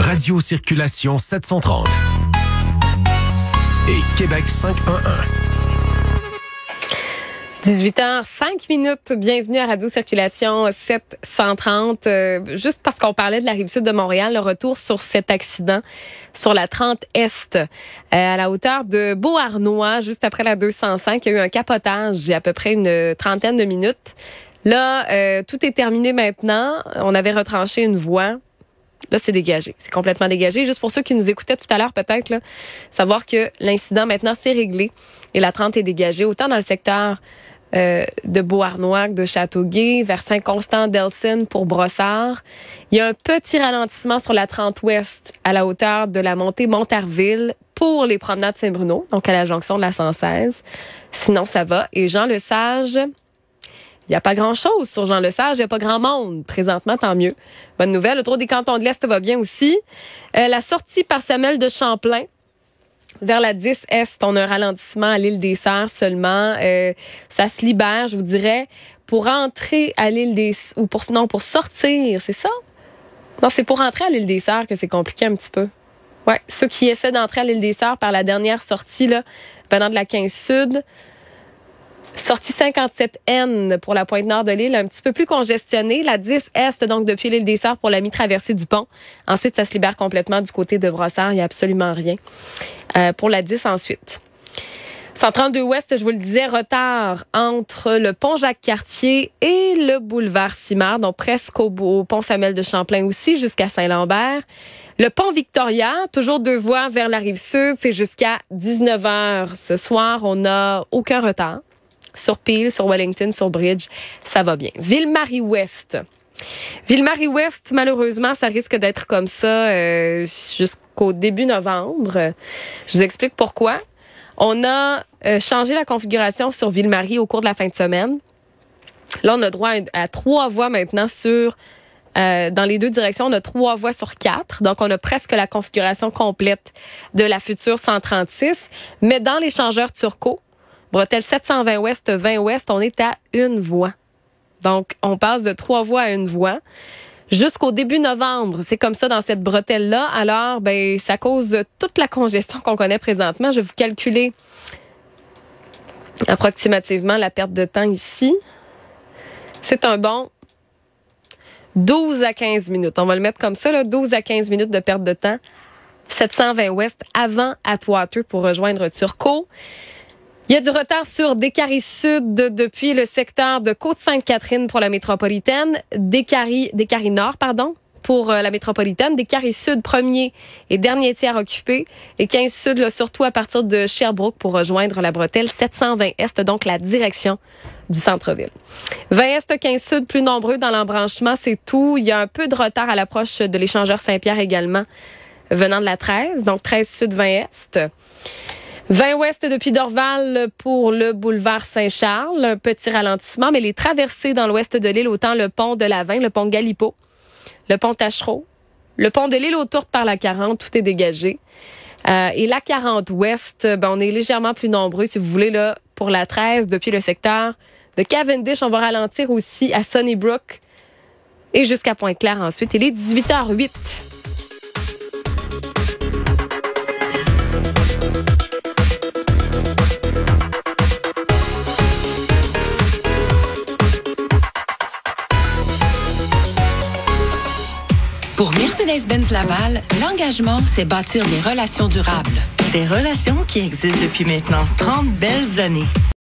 Radio Circulation 730 et Québec 511. 18h05 minutes. Bienvenue à Radio Circulation 730. Euh, juste parce qu'on parlait de la rive sud de Montréal, le retour sur cet accident sur la 30 Est euh, à la hauteur de Beauharnois, juste après la 205, il y a eu un capotage il à peu près une trentaine de minutes. Là, euh, tout est terminé maintenant. On avait retranché une voie. Là, c'est dégagé. C'est complètement dégagé. Juste pour ceux qui nous écoutaient tout à l'heure, peut-être, savoir que l'incident, maintenant, c'est réglé et la 30 est dégagée, autant dans le secteur euh, de Beauharnois, de Châteauguay, vers Saint-Constant, d'Elson pour Brossard. Il y a un petit ralentissement sur la 30 Ouest à la hauteur de la montée Montarville pour les promenades Saint-Bruno, donc à la jonction de la 116. Sinon, ça va. Et Jean Le Lesage, il n'y a pas grand-chose sur Jean Lesage. Il n'y a pas grand monde. Présentement, tant mieux. Bonne nouvelle. Le tour des cantons de l'Est va bien aussi. Euh, la sortie par samuel de Champlain. Vers la 10 Est, on a un ralentissement à l'île des Serres seulement. Euh, ça se libère, je vous dirais, pour entrer à l'île des... ou pour, non, pour sortir, c'est ça? Non, c'est pour entrer à l'île des Serres que c'est compliqué un petit peu. Ouais, ceux qui essaient d'entrer à l'île des Serres par la dernière sortie, là, venant de la 15 Sud, Sortie 57N pour la pointe nord de l'île, un petit peu plus congestionnée. La 10 Est, donc depuis l'île des Sœurs pour la mi-traversée du pont. Ensuite, ça se libère complètement du côté de Brossard. Il n'y a absolument rien. Euh, pour la 10 ensuite. 132 Ouest, je vous le disais, retard entre le pont Jacques-Cartier et le boulevard Simard, donc presque au, au pont Samuel de Champlain aussi, jusqu'à Saint-Lambert. Le pont Victoria, toujours deux voies vers la rive sud, c'est jusqu'à 19h ce soir. On n'a aucun retard sur Peel, sur Wellington, sur Bridge. Ça va bien. Ville-Marie-Ouest. Ville-Marie-Ouest, malheureusement, ça risque d'être comme ça euh, jusqu'au début novembre. Je vous explique pourquoi. On a euh, changé la configuration sur Ville-Marie au cours de la fin de semaine. Là, on a droit à, trois voies maintenant sur euh, dans les deux directions, on a trois voies sur quatre. Donc, on a presque la configuration complète de la future 136. Mais dans l'échangeur turco, Bretelle 720 Ouest, 20 Ouest, on est à une voie. Donc, on passe de trois voies à une voie. jusqu'au début novembre. C'est comme ça dans cette bretelle-là. Alors, ben, ça cause toute la congestion qu'on connaît présentement. Je vais vous calculer approximativement la perte de temps ici. C'est un bon 12 à 15 minutes. On va le mettre comme ça, là, 12 à 15 minutes de perte de temps. 720 Ouest avant Atwater pour rejoindre Turco. Il y a du retard sur Décarie Sud depuis le secteur de Côte-Sainte-Catherine pour la métropolitaine, Décarie, Nord, pardon, pour euh, la métropolitaine, descaries sud premier et dernier tiers occupé et 15 sud surtout à partir de Sherbrooke pour rejoindre la bretelle 720 est donc la direction du centre-ville. 20 est, 15 sud plus nombreux dans l'embranchement, c'est tout. Il y a un peu de retard à l'approche de l'échangeur Saint-Pierre également venant de la 13, donc 13 sud 20 est. 20 ouest depuis Dorval pour le boulevard Saint-Charles. Un petit ralentissement, mais les traversées dans l'ouest de l'île, autant le pont de la Lavin, le pont Galipo, le pont Tachereau, le pont de l'île autour par la 40, tout est dégagé. Euh, et la 40 ouest, ben, on est légèrement plus nombreux, si vous voulez, là, pour la 13 depuis le secteur de Cavendish. On va ralentir aussi à Sunnybrook et jusqu'à Pointe-Claire ensuite. Il est 18h08. benz Laval, l'engagement, c'est bâtir des relations durables. Des relations qui existent depuis maintenant 30 belles années.